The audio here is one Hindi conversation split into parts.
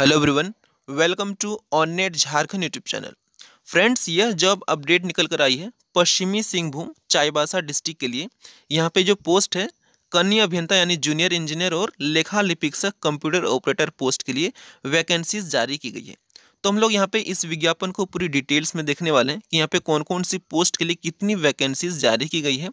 hello everyone welcome to on net Jharkhand YouTube channel friends यह जॉब अपडेट निकल कर आई है पश्चिमी सिंहभूम चाईबासा डिस्ट्रिक्ट के लिए यहाँ पे जो पोस्ट है कन्या अभियंता यानी जूनियर इंजीनियर और लेखा लिपिक्सक कंप्यूटर ऑपरेटर पोस्ट के लिए वैकेंसीज जारी की गई है तो हम लोग यहाँ पे इस विज्ञापन को पूरी डिटेल्स में देखने वाले हैं कि यहाँ पे कौन कौन सी पोस्ट के लिए कितनी वैकेंसीज जारी की गई है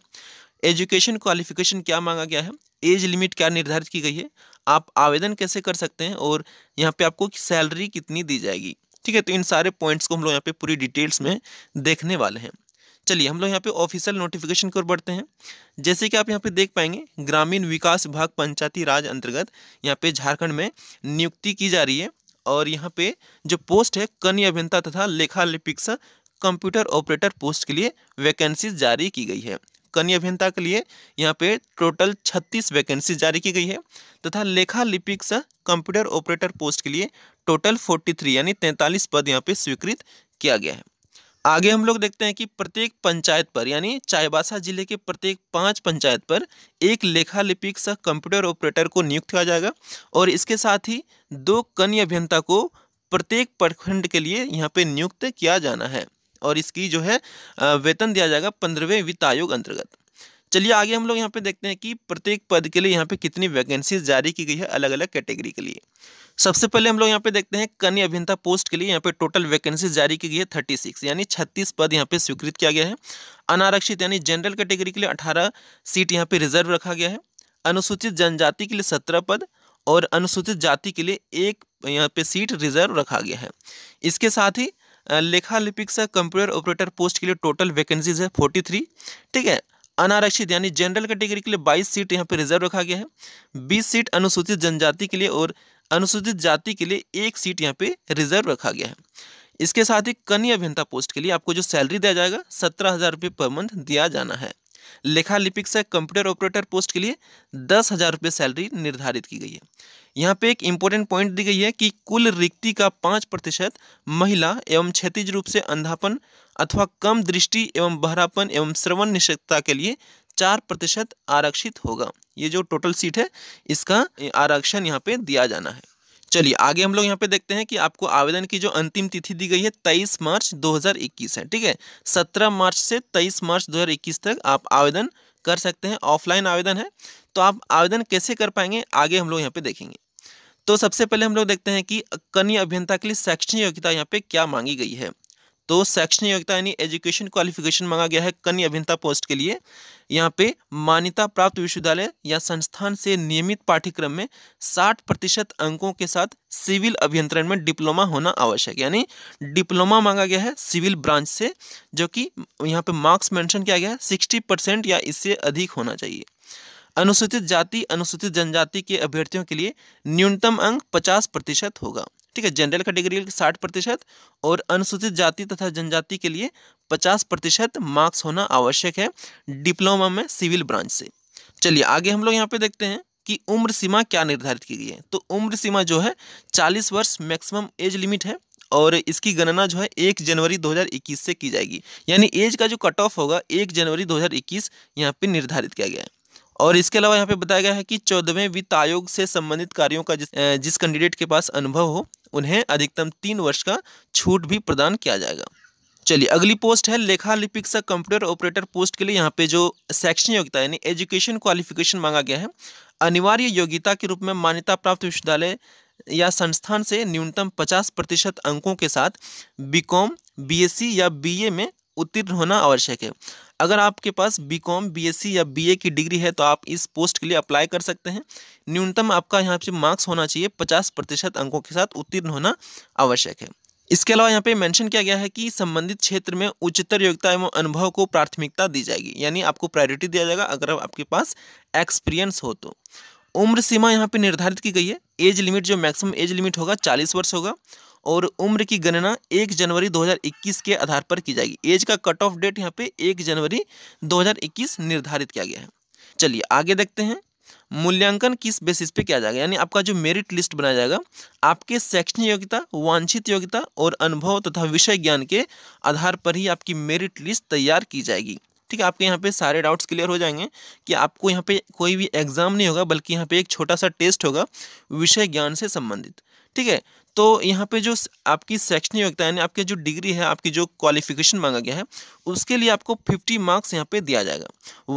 एजुकेशन क्वालिफिकेशन क्या मांगा गया है एज लिमिट क्या निर्धारित की गई है आप आवेदन कैसे कर सकते हैं और यहाँ पे आपको सैलरी कितनी दी जाएगी ठीक है तो इन सारे पॉइंट्स को हम लोग यहाँ पे पूरी डिटेल्स में देखने वाले हैं चलिए हम लोग यहाँ पे ऑफिशियल नोटिफिकेशन की ओर बढ़ते हैं जैसे कि आप यहाँ पे देख पाएंगे ग्रामीण विकास विभाग पंचायती राज अंतर्गत यहाँ पे झारखंड में नियुक्ति की जा रही है और यहाँ पे जो पोस्ट है कन्य अभियंता तथा लेखा लिपिक्स कंप्यूटर ऑपरेटर पोस्ट के लिए वैकेंसी जारी की गई है कन्या अभियंता के लिए यहाँ पे टोटल छत्तीस वैकेंसी जारी की गई है तथा लेखा लिपिक सह कंप्यूटर ऑपरेटर पोस्ट के लिए टोटल फोर्टी थ्री यानी तैंतालीस पद यहाँ पे स्वीकृत किया गया है आगे हम लोग देखते हैं कि प्रत्येक पंचायत पर यानी चाईबासा जिले के प्रत्येक पांच पंचायत पर एक लेखा लिपिक सह कंप्यूटर ऑपरेटर को नियुक्त किया जाएगा और इसके साथ ही दो कन्या अभियंता को प्रत्येक प्रखंड के लिए यहाँ पे नियुक्त किया जाना है और इसकी जो है वेतन दिया जाएगा पंद्रहवें वित्त आयोग अंतर्गत चलिए आगे हम लोग यहाँ पे देखते हैं कि प्रत्येक पद के लिए यहाँ पे कितनी वैकेंसीज जारी की गई है अलग अलग कैटेगरी के लिए सबसे पहले हम लोग यहाँ पे देखते हैं कन्या अभियंता पोस्ट के लिए यहाँ पे टोटल वैकेंसीज जारी की गई है थर्टी सिक्स यानी छत्तीस पद यहाँ पे स्वीकृत किया गया है अनारक्षित यानी जनरल कैटेगरी के लिए अठारह सीट यहाँ पे रिजर्व रखा गया है अनुसूचित जनजाति के लिए सत्रह पद और अनुसूचित जाति के लिए एक यहाँ पे सीट रिजर्व रखा गया है इसके साथ ही लेखा लिपिक से कंप्यूटर ऑपरेटर पोस्ट के लिए टोटल वैकेंसीज है फोर्टी थ्री ठीक है अनारक्षित यानी जनरल कैटेगरी के लिए बाईस सीट यहाँ पे रिजर्व रखा गया है बीस सीट अनुसूचित जनजाति के लिए और अनुसूचित जाति के लिए एक सीट यहाँ पे रिजर्व रखा गया है इसके साथ ही कन्या अभियंता पोस्ट के लिए आपको जो सैलरी दिया जाएगा सत्रह हज़ार रुपये पर मंथ दिया जाना है लेखा लिपिक से कंप्यूटर ऑपरेटर पोस्ट के लिए दस हज़ार रुपये सैलरी निर्धारित की गई है यहाँ पे एक इम्पोर्टेंट पॉइंट दी गई है कि कुल रिक्ति का पाँच प्रतिशत महिला एवं क्षतिज रूप से अंधापन अथवा कम दृष्टि एवं बहरापन एवं श्रवण निश्चितता के लिए चार प्रतिशत आरक्षित होगा ये जो टोटल सीट है इसका आरक्षण यहाँ पे दिया जाना है चलिए आगे हम लोग यहाँ पे देखते हैं कि आपको आवेदन की जो अंतिम तिथि दी गई है 23 मार्च 2021 है ठीक है 17 मार्च से 23 मार्च 2021 तक आप आवेदन कर सकते हैं ऑफलाइन आवेदन है तो आप आवेदन कैसे कर पाएंगे आगे हम लोग यहाँ पे देखेंगे तो सबसे पहले हम लोग देखते हैं कि कन्या अभियंता के लिए शैक्षणिक योग्यता यहाँ पे क्या मांगी गई है तो शैक्षणिक योग्यता यानी एजुकेशन क्वालिफिकेशन मांगा गया है कन्या अभियंता पोस्ट के लिए यहाँ पे मान्यता प्राप्त विश्वविद्यालय या संस्थान से नियमित पाठ्यक्रम में 60 प्रतिशत अंकों के साथ सिविल अभियंत्रण में डिप्लोमा होना आवश्यक यानी डिप्लोमा मांगा गया है सिविल ब्रांच से जो कि यहाँ पे मार्क्स मेंशन किया गया है सिक्सटी परसेंट या इससे अधिक होना चाहिए अनुसूचित जाति अनुसूचित जनजाति के अभ्यर्थियों के लिए न्यूनतम अंक पचास प्रतिशत होगा ठीक है जनरल कैटेगरी के साठ प्रतिशत और अनुसूचित जाति तथा जनजाति के लिए पचास प्रतिशत मार्क्स होना आवश्यक है डिप्लोमा में सिविल ब्रांच से चलिए आगे हम लोग यहाँ पे देखते हैं कि उम्र सीमा क्या निर्धारित की गई है तो उम्र सीमा जो है चालीस वर्ष मैक्सिमम एज लिमिट है और इसकी गणना जो है एक जनवरी 2021 से की जाएगी यानी एज का जो कट ऑफ होगा एक जनवरी 2021 हज़ार यहाँ पे निर्धारित किया गया है और इसके अलावा यहाँ पे बताया गया है कि चौदहवें वित्त आयोग से संबंधित कार्यों का जिस जिस कैंडिडेट के पास अनुभव हो उन्हें अधिकतम तीन वर्ष का छूट भी प्रदान किया जाएगा चलिए अगली पोस्ट है लेखा लिपिक सा कंप्यूटर ऑपरेटर पोस्ट के लिए यहाँ पे जो शैक्षणिक योग्यता यानी एजुकेशन क्वालिफिकेशन मांगा गया है अनिवार्य योग्यता के रूप में मान्यता प्राप्त विश्वविद्यालय या संस्थान से न्यूनतम 50 प्रतिशत अंकों के साथ बीकॉम बीएससी या बीए में उत्तीर्ण होना आवश्यक है अगर आपके पास बी कॉम बी या बी की डिग्री है तो आप इस पोस्ट के लिए अप्लाई कर सकते हैं न्यूनतम आपका यहाँ पे मार्क्स होना चाहिए पचास प्रतिशत अंकों के साथ उत्तीर्ण होना आवश्यक है इसके अलावा यहाँ पे मेंशन किया गया है कि संबंधित क्षेत्र में उच्चतर योग्यता एवं अनुभव को प्राथमिकता दी जाएगी यानी आपको प्रायोरिटी दिया जाएगा अगर आपके पास एक्सपीरियंस हो तो उम्र सीमा यहाँ पे निर्धारित की गई है एज लिमिट जो मैक्सिमम एज लिमिट होगा चालीस वर्ष होगा और उम्र की गणना एक जनवरी 2021 के आधार पर की जाएगी एज का कट ऑफ डेट यहाँ पे एक जनवरी 2021 निर्धारित किया गया है चलिए आगे देखते हैं मूल्यांकन किस बेसिस पे किया जाएगा यानी आपका जो मेरिट लिस्ट बनाया जाएगा आपके शैक्षणिक योग्यता वांछित योग्यता और अनुभव तथा विषय ज्ञान के आधार पर ही आपकी मेरिट लिस्ट तैयार की जाएगी ठीक है आपके यहाँ पे सारे डाउट्स क्लियर हो जाएंगे कि आपको यहाँ पे कोई भी एग्जाम नहीं होगा बल्कि यहाँ पे एक छोटा सा टेस्ट होगा विषय ज्ञान से संबंधित ठीक है तो यहाँ पे जो आपकी शैक्षणिक योग्यता यानी आपके जो डिग्री है आपकी जो क्वालिफिकेशन मांगा गया है उसके लिए आपको फिफ्टी मार्क्स यहाँ पे दिया जाएगा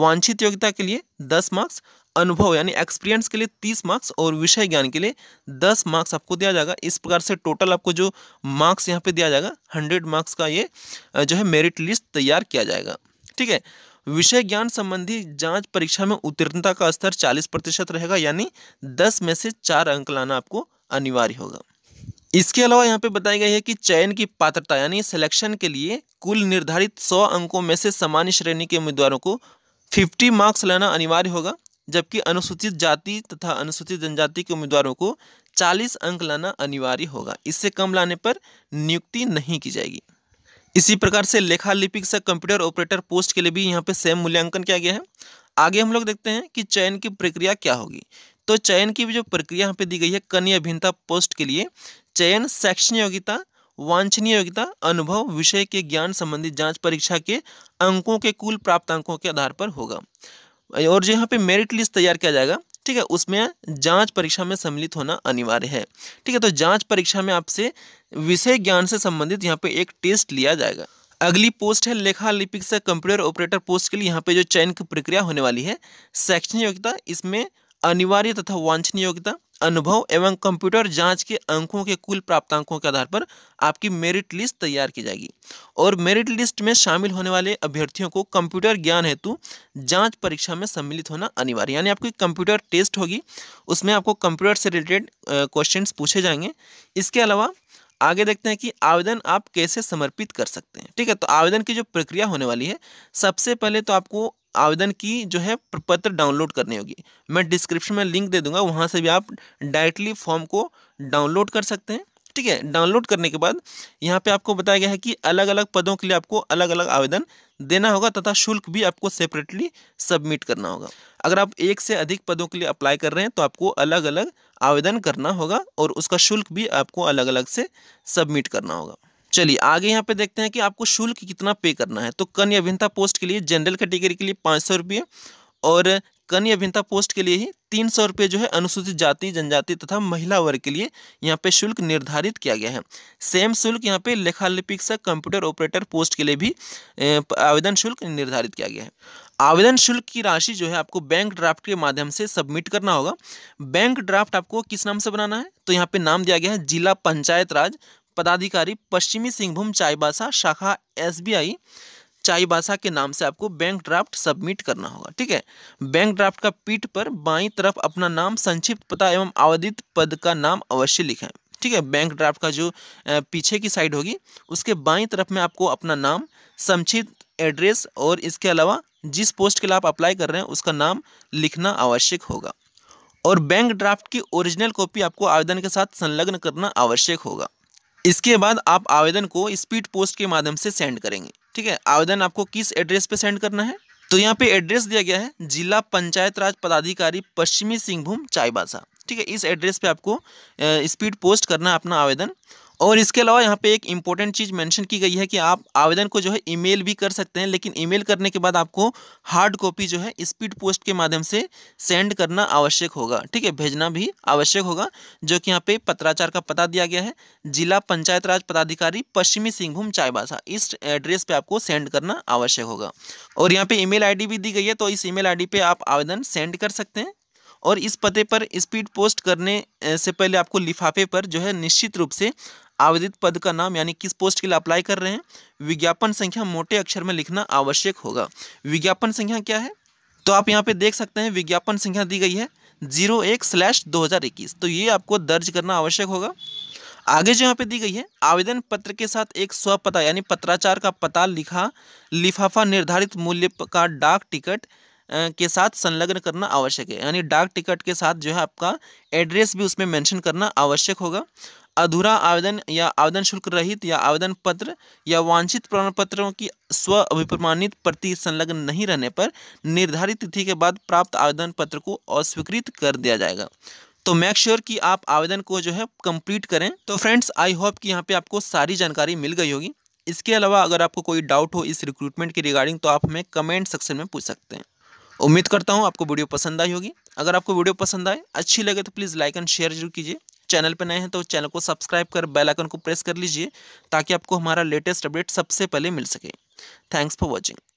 वांछित योग्यता के लिए दस मार्क्स अनुभव यानी एक्सपीरियंस के लिए तीस मार्क्स और विषय ज्ञान के लिए दस मार्क्स आपको दिया जाएगा इस प्रकार से टोटल आपको जो मार्क्स यहाँ पर दिया जाएगा हंड्रेड मार्क्स का ये जो है मेरिट लिस्ट तैयार किया जाएगा ठीक है विषय ज्ञान संबंधी जांच परीक्षा में उत्तीर्णता का स्तर चालीस प्रतिशत रहेगा यानी दस में से चार अंक लाना आपको अनिवार्य होगा इसके अलावा यहाँ पे बताया गया है कि चयन की पात्रता यानी सिलेक्शन के लिए कुल निर्धारित सौ अंकों में से सामान्य श्रेणी के उम्मीदवारों को फिफ्टी मार्क्स लाना अनिवार्य होगा जबकि अनुसूचित जाति तथा अनुसूचित जनजाति के उम्मीदवारों को 40 अंक लाना अनिवार्य होगा इससे कम लाने पर नियुक्ति नहीं की जाएगी इसी प्रकार से लेखा लिपिक से कंप्यूटर ऑपरेटर पोस्ट के लिए भी यहाँ पे सेम मूल्यांकन किया गया है आगे हम लोग देखते हैं कि चयन की प्रक्रिया क्या होगी तो चयन की भी जो प्रक्रिया यहाँ पे दी गई है कन्या अभिनता पोस्ट के लिए चयन शैक्षणिक योग्यता वांछनीय योग्यता अनुभव विषय के ज्ञान संबंधी जांच परीक्षा के अंकों के कुल प्राप्त अंकों के आधार पर होगा और जो यहाँ पे मेरिट लिस्ट तैयार किया जाएगा ठीक है उसमें जांच परीक्षा में सम्मिलित होना अनिवार्य है ठीक है तो जांच परीक्षा में आपसे विषय ज्ञान से संबंधित यहाँ पे एक टेस्ट लिया जाएगा अगली पोस्ट है लेखा लिपिक से कंप्यूटर ऑपरेटर पोस्ट के लिए यहाँ पे जो चयन की प्रक्रिया होने वाली है शैक्षणिक योग्यता इसमें अनिवार्य तथा वांछनीय योग्यता अनुभव एवं कंप्यूटर जांच के अंकों के कुल प्राप्तांकों के आधार पर आपकी मेरिट लिस्ट तैयार की जाएगी और मेरिट लिस्ट में शामिल होने वाले अभ्यर्थियों को कंप्यूटर ज्ञान हेतु जांच परीक्षा में सम्मिलित होना अनिवार्य यानी आपकी कंप्यूटर टेस्ट होगी उसमें आपको कंप्यूटर से रिलेटेड क्वेश्चन पूछे जाएंगे इसके अलावा आगे देखते हैं कि आवेदन आप कैसे समर्पित कर सकते हैं ठीक है तो आवेदन की जो प्रक्रिया होने वाली है सबसे पहले तो आपको आवेदन की जो है प्रपत्र डाउनलोड करनी होगी मैं डिस्क्रिप्शन में लिंक दे दूंगा वहाँ से भी आप डायरेक्टली फॉर्म को डाउनलोड कर सकते हैं ठीक है डाउनलोड करने के बाद यहाँ पे आपको बताया गया है कि अलग अलग पदों के लिए आपको अलग अलग आवेदन देना होगा तथा शुल्क भी आपको सेपरेटली सबमिट करना होगा अगर आप एक से अधिक पदों के लिए अप्लाई कर रहे हैं तो आपको अलग अलग आवेदन करना होगा और उसका शुल्क भी आपको अलग अलग से सबमिट करना होगा चलिए आगे यहाँ पे देखते हैं कि आपको शुल्क कितना पे करना है तो कन्या अभिनता पोस्ट के लिए जनरल कैटेगरी के लिए पाँच सौ रुपये और कन्या अभिनता पोस्ट के लिए ही तीन सौ रुपये जो है अनुसूचित जाति जनजाति तथा महिला वर्ग के लिए यहाँ पे शुल्क निर्धारित किया गया है सेम शुल्क यहाँ पे लेखालिपिक कंप्यूटर ऑपरेटर पोस्ट के लिए भी आवेदन शुल्क निर्धारित किया गया है आवेदन शुल्क की राशि जो है आपको बैंक ड्राफ्ट के माध्यम से सबमिट करना होगा बैंक ड्राफ्ट आपको किस नाम से बनाना है तो यहाँ पे नाम दिया गया है जिला पंचायत राज पदाधिकारी पश्चिमी सिंहभूम चाईबासा शाखा एसबीआई चाईबासा के नाम से आपको बैंक ड्राफ्ट सबमिट करना होगा ठीक है बैंक ड्राफ्ट का पीठ पर बाई तरफ अपना नाम संक्षिप्त पता एवं आवेदित पद का नाम अवश्य लिखें ठीक है बैंक ड्राफ्ट का जो पीछे की साइड होगी उसके बाई तरफ में आपको अपना नाम संक्षिप्त एड्रेस और इसके अलावा जिस पोस्ट के लिए आप अप्लाई कर रहे हैं उसका नाम लिखना आवश्यक होगा और बैंक ड्राफ्ट की ओरिजिनल कॉपी आपको आवेदन के साथ संलग्न करना आवश्यक होगा इसके बाद आप आवेदन को स्पीड पोस्ट के माध्यम से सेंड करेंगे ठीक है आवेदन आपको किस एड्रेस पे सेंड करना है तो यहाँ पे एड्रेस दिया गया है जिला पंचायत राज पदाधिकारी पश्चिमी सिंहभूम चाईबासा ठीक है इस एड्रेस पे आपको स्पीड पोस्ट करना अपना आवेदन और इसके अलावा यहाँ पे एक इम्पोर्टेंट चीज़ मेंशन की गई है कि आप आवेदन को जो है ईमेल भी कर सकते हैं लेकिन ईमेल करने के बाद आपको हार्ड कॉपी जो है स्पीड पोस्ट के माध्यम से सेंड करना आवश्यक होगा ठीक है भेजना भी आवश्यक होगा जो कि यहाँ पे पत्राचार का पता दिया गया है जिला पंचायत राज पदाधिकारी पश्चिमी सिंहभूम चाईबासा इस एड्रेस पर आपको सेंड करना आवश्यक होगा और यहाँ पर ई मेल भी दी गई है तो इस ई मेल आई आप आवेदन सेंड कर सकते हैं और इस पते पर स्पीड पोस्ट करने से पहले आपको लिफाफे पर जो है निश्चित रूप से आवेदित पद का नाम यानी किस पोस्ट के लिए अप्लाई कर रहे हैं विज्ञापन संख्या मोटे अक्षर में लिखना आवश्यक होगा विज्ञापन संख्या क्या है तो आप यहाँ पे देख सकते हैं विज्ञापन संख्या दी गई है जीरो एक स्लैश दो हज़ार इक्कीस तो ये आपको दर्ज करना आवश्यक होगा आगे जो यहाँ पे दी गई है आवेदन पत्र के साथ एक स्वपता यानी पत्राचार का पता लिखा लिफाफा निर्धारित मूल्य का डाक टिकट के साथ संलग्न करना आवश्यक है यानी डाक टिकट के साथ जो है आपका एड्रेस भी उसमें मेंशन करना आवश्यक होगा अधूरा आवेदन या आवेदन शुल्क रहित या आवेदन पत्र या वांछित प्रमाण पत्रों की स्व अभिप्रमाणित प्रति संलग्न नहीं रहने पर निर्धारित तिथि के बाद प्राप्त आवेदन पत्र को अस्वीकृत कर दिया जाएगा तो मेक श्योर sure कि आप आवेदन को जो है कंप्लीट करें तो फ्रेंड्स आई होप कि यहाँ पे आपको सारी जानकारी मिल गई होगी इसके अलावा अगर आपको कोई डाउट हो इस रिक्रूटमेंट के रिगार्डिंग तो आप हमें कमेंट सेक्शन में पूछ सकते हैं उम्मीद करता हूँ आपको वीडियो पसंद आई होगी अगर आपको वीडियो पसंद आए अच्छी लगे तो प्लीज़ लाइक एंड शेयर जरूर कीजिए चैनल पर नए हैं तो चैनल को सब्सक्राइब कर बेल आइकन को प्रेस कर लीजिए ताकि आपको हमारा लेटेस्ट अपडेट सबसे पहले मिल सके थैंक्स फॉर वॉचिंग